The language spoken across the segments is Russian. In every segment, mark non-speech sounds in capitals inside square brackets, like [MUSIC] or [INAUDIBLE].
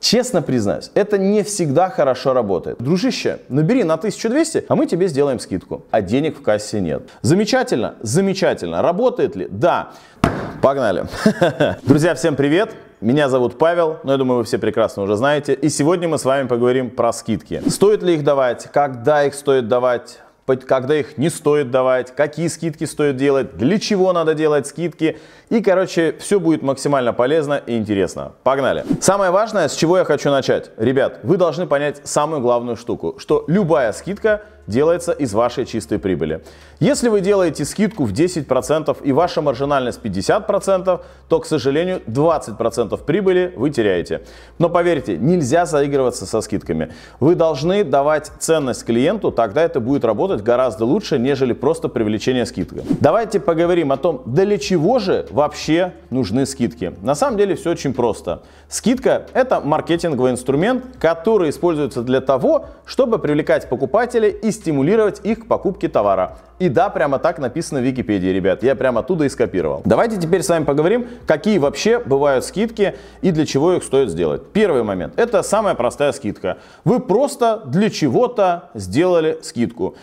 Честно признаюсь, это не всегда хорошо работает. Дружище, набери на 1200, а мы тебе сделаем скидку. А денег в кассе нет. Замечательно, замечательно. Работает ли? Да. Погнали. [LAUGHS] Друзья, всем привет. Меня зовут Павел, но я думаю, вы все прекрасно уже знаете. И сегодня мы с вами поговорим про скидки. Стоит ли их давать? Когда их стоит давать? когда их не стоит давать, какие скидки стоит делать, для чего надо делать скидки. И, короче, все будет максимально полезно и интересно. Погнали! Самое важное, с чего я хочу начать. Ребят, вы должны понять самую главную штуку, что любая скидка – делается из вашей чистой прибыли. Если вы делаете скидку в 10% и ваша маржинальность 50%, то, к сожалению, 20% прибыли вы теряете. Но поверьте, нельзя заигрываться со скидками. Вы должны давать ценность клиенту, тогда это будет работать гораздо лучше, нежели просто привлечение скидка. Давайте поговорим о том, для чего же вообще нужны скидки. На самом деле все очень просто. Скидка – это маркетинговый инструмент, который используется для того, чтобы привлекать покупателей и стимулировать их к покупке товара. И да, прямо так написано в Википедии, ребят. Я прямо оттуда и скопировал. Давайте теперь с вами поговорим, какие вообще бывают скидки и для чего их стоит сделать. Первый момент. Это самая простая скидка. Вы просто для чего-то сделали скидку.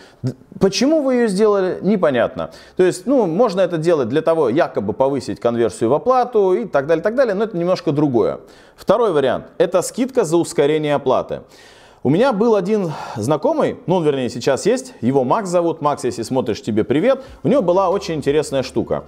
Почему вы ее сделали, непонятно. То есть, ну, можно это делать для того, якобы повысить конверсию в оплату и так далее, так далее, но это немножко другое. Второй вариант. Это скидка за ускорение оплаты. У меня был один знакомый, ну вернее сейчас есть, его Макс зовут. Макс, если смотришь, тебе привет. У него была очень интересная штука.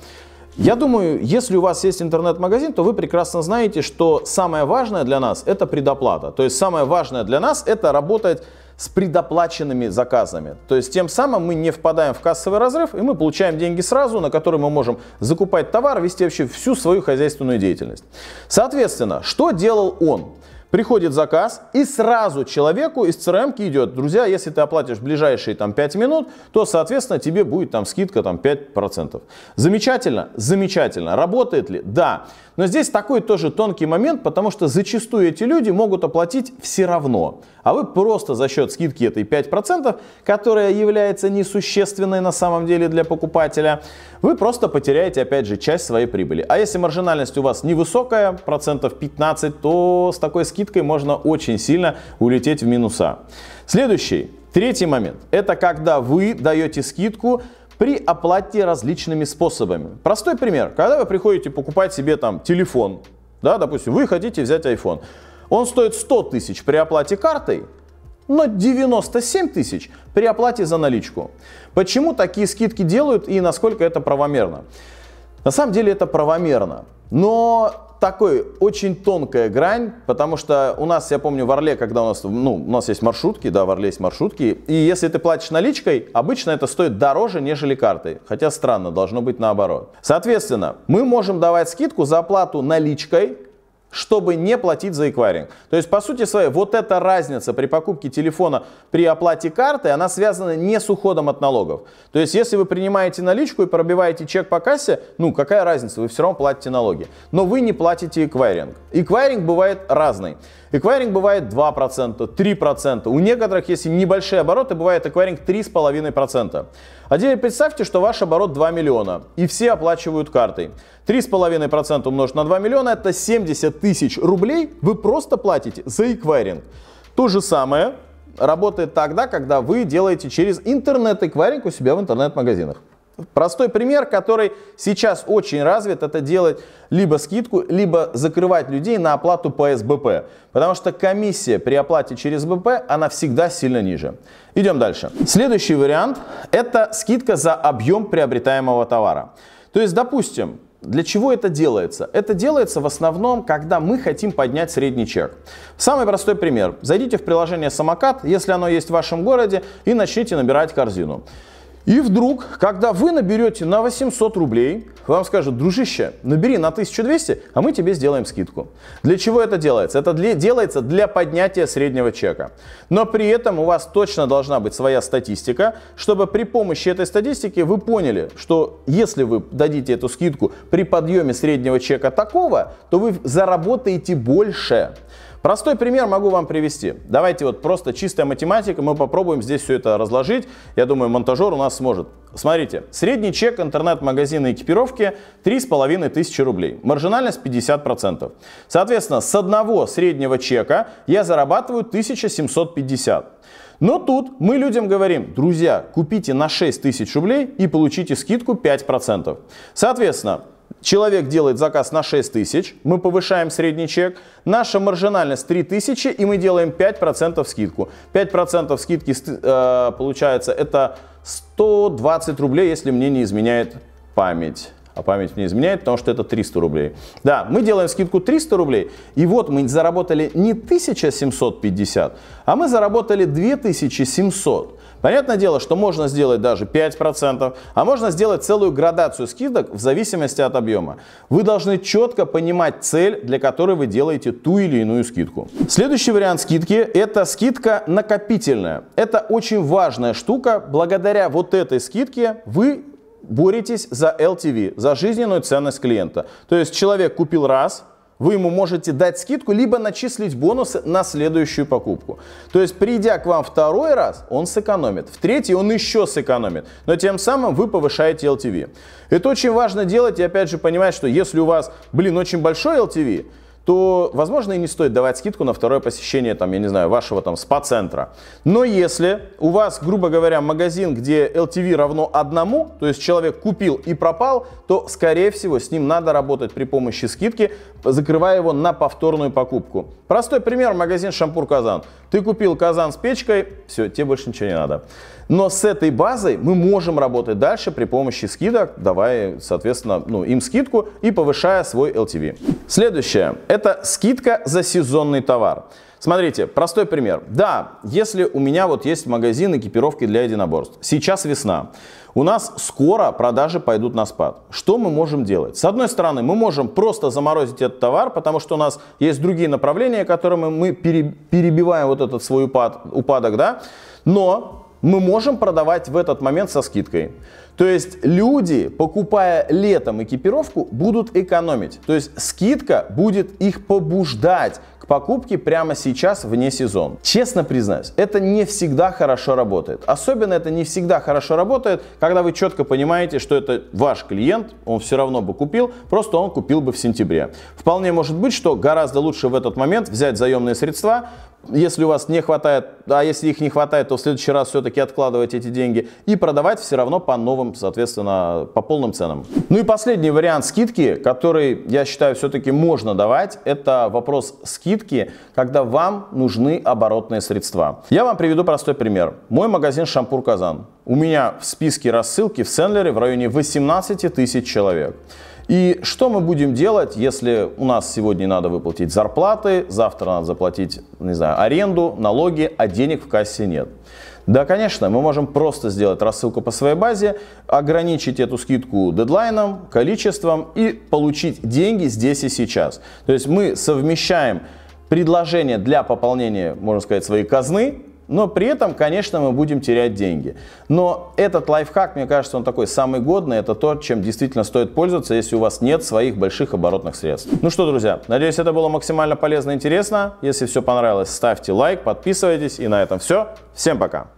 Я думаю, если у вас есть интернет-магазин, то вы прекрасно знаете, что самое важное для нас это предоплата. То есть самое важное для нас это работать с предоплаченными заказами. То есть тем самым мы не впадаем в кассовый разрыв, и мы получаем деньги сразу, на которые мы можем закупать товар, вести вообще всю свою хозяйственную деятельность. Соответственно, что делал он? Приходит заказ, и сразу человеку из CRM идет, друзья, если ты оплатишь ближайшие там, 5 минут, то, соответственно, тебе будет там скидка там, 5%. Замечательно? Замечательно. Работает ли? Да. Но здесь такой тоже тонкий момент, потому что зачастую эти люди могут оплатить все равно. А вы просто за счет скидки этой 5%, которая является несущественной на самом деле для покупателя, вы просто потеряете опять же часть своей прибыли. А если маржинальность у вас невысокая, процентов 15, то с такой скидкой можно очень сильно улететь в минуса. Следующий Третий момент – это когда вы даете скидку при оплате различными способами. Простой пример. Когда вы приходите покупать себе там телефон, да, допустим, вы хотите взять iPhone. Он стоит 100 тысяч при оплате картой, но 97 тысяч при оплате за наличку. Почему такие скидки делают и насколько это правомерно? На самом деле это правомерно. Но такой очень тонкая грань, потому что у нас, я помню, в Орле, когда у нас, ну, у нас есть маршрутки, да, в Орле есть маршрутки, и если ты платишь наличкой, обычно это стоит дороже, нежели картой. Хотя странно, должно быть наоборот. Соответственно, мы можем давать скидку за оплату наличкой, чтобы не платить за эквайринг. То есть, по сути своей, вот эта разница при покупке телефона при оплате карты, она связана не с уходом от налогов. То есть, если вы принимаете наличку и пробиваете чек по кассе, ну, какая разница, вы все равно платите налоги. Но вы не платите эквайринг. Эквайринг бывает разный. Эквайринг бывает 2%, 3%. У некоторых, если небольшие обороты, бывает эквайринг 3,5%. А теперь представьте, что ваш оборот 2 миллиона, и все оплачивают картой. 3,5% умножить на 2 миллиона – это 70 15 тысяч рублей вы просто платите за эквайринг. То же самое работает тогда, когда вы делаете через интернет-эквайринг у себя в интернет-магазинах. Простой пример, который сейчас очень развит, это делать либо скидку, либо закрывать людей на оплату по СБП. Потому что комиссия при оплате через БП, она всегда сильно ниже. Идем дальше. Следующий вариант – это скидка за объем приобретаемого товара. То есть, допустим, для чего это делается? Это делается в основном, когда мы хотим поднять средний чек. Самый простой пример. Зайдите в приложение «Самокат», если оно есть в вашем городе, и начните набирать корзину. И вдруг, когда вы наберете на 800 рублей, вам скажут, дружище, набери на 1200, а мы тебе сделаем скидку. Для чего это делается? Это для, делается для поднятия среднего чека. Но при этом у вас точно должна быть своя статистика, чтобы при помощи этой статистики вы поняли, что если вы дадите эту скидку при подъеме среднего чека такого, то вы заработаете больше. Простой пример могу вам привести. Давайте вот просто чистая математика, мы попробуем здесь все это разложить. Я думаю, монтажер у нас сможет. Смотрите, средний чек интернет-магазина экипировки 3,5 тысячи рублей, маржинальность 50%. Соответственно, с одного среднего чека я зарабатываю 1750. Но тут мы людям говорим, друзья, купите на 6 тысяч рублей и получите скидку 5%. Соответственно, Человек делает заказ на 6 тысяч, мы повышаем средний чек. Наша маржинальность 3 тысячи, и мы делаем 5% скидку. 5% скидки э, получается это 120 рублей, если мне не изменяет память а память мне изменяет, потому что это 300 рублей. Да, мы делаем скидку 300 рублей, и вот мы заработали не 1750, а мы заработали 2700. Понятное дело, что можно сделать даже 5%, а можно сделать целую градацию скидок в зависимости от объема. Вы должны четко понимать цель, для которой вы делаете ту или иную скидку. Следующий вариант скидки – это скидка накопительная. Это очень важная штука. Благодаря вот этой скидке вы боретесь за LTV, за жизненную ценность клиента. То есть человек купил раз, вы ему можете дать скидку, либо начислить бонусы на следующую покупку. То есть, придя к вам второй раз, он сэкономит. В третий он еще сэкономит. Но тем самым вы повышаете LTV. Это очень важно делать и опять же понимать, что если у вас, блин, очень большой LTV, то, возможно, и не стоит давать скидку на второе посещение, там, я не знаю, вашего там спа-центра. Но если у вас, грубо говоря, магазин, где LTV равно одному, то есть человек купил и пропал, то, скорее всего, с ним надо работать при помощи скидки, закрывая его на повторную покупку. Простой пример, магазин «Шампур Казан». Ты купил казан с печкой, все, тебе больше ничего не надо. Но с этой базой мы можем работать дальше при помощи скидок, давая, соответственно, ну, им скидку и повышая свой LTV. Следующее – это скидка за сезонный товар. Смотрите, простой пример. Да, если у меня вот есть магазин экипировки для единоборств, сейчас весна, у нас скоро продажи пойдут на спад. Что мы можем делать? С одной стороны, мы можем просто заморозить этот товар, потому что у нас есть другие направления, которыми мы перебиваем вот этот свой упад, упадок, да, но мы можем продавать в этот момент со скидкой. То есть люди, покупая летом экипировку, будут экономить. То есть скидка будет их побуждать к покупке прямо сейчас вне сезон. Честно признаюсь, это не всегда хорошо работает. Особенно это не всегда хорошо работает, когда вы четко понимаете, что это ваш клиент, он все равно бы купил, просто он купил бы в сентябре. Вполне может быть, что гораздо лучше в этот момент взять заемные средства, если у вас не хватает, а если их не хватает, то в следующий раз все-таки откладывать эти деньги и продавать все равно по новым, соответственно, по полным ценам. Ну и последний вариант скидки, который, я считаю, все-таки можно давать, это вопрос скидки, когда вам нужны оборотные средства. Я вам приведу простой пример. Мой магазин «Шампур Казан». У меня в списке рассылки в Сендлере в районе 18 тысяч человек. И что мы будем делать, если у нас сегодня надо выплатить зарплаты, завтра надо заплатить, не знаю, аренду, налоги, а денег в кассе нет? Да, конечно, мы можем просто сделать рассылку по своей базе, ограничить эту скидку дедлайном, количеством и получить деньги здесь и сейчас. То есть мы совмещаем предложение для пополнения, можно сказать, своей казны но при этом, конечно, мы будем терять деньги. Но этот лайфхак, мне кажется, он такой самый годный. Это то, чем действительно стоит пользоваться, если у вас нет своих больших оборотных средств. Ну что, друзья, надеюсь, это было максимально полезно и интересно. Если все понравилось, ставьте лайк, подписывайтесь. И на этом все. Всем пока!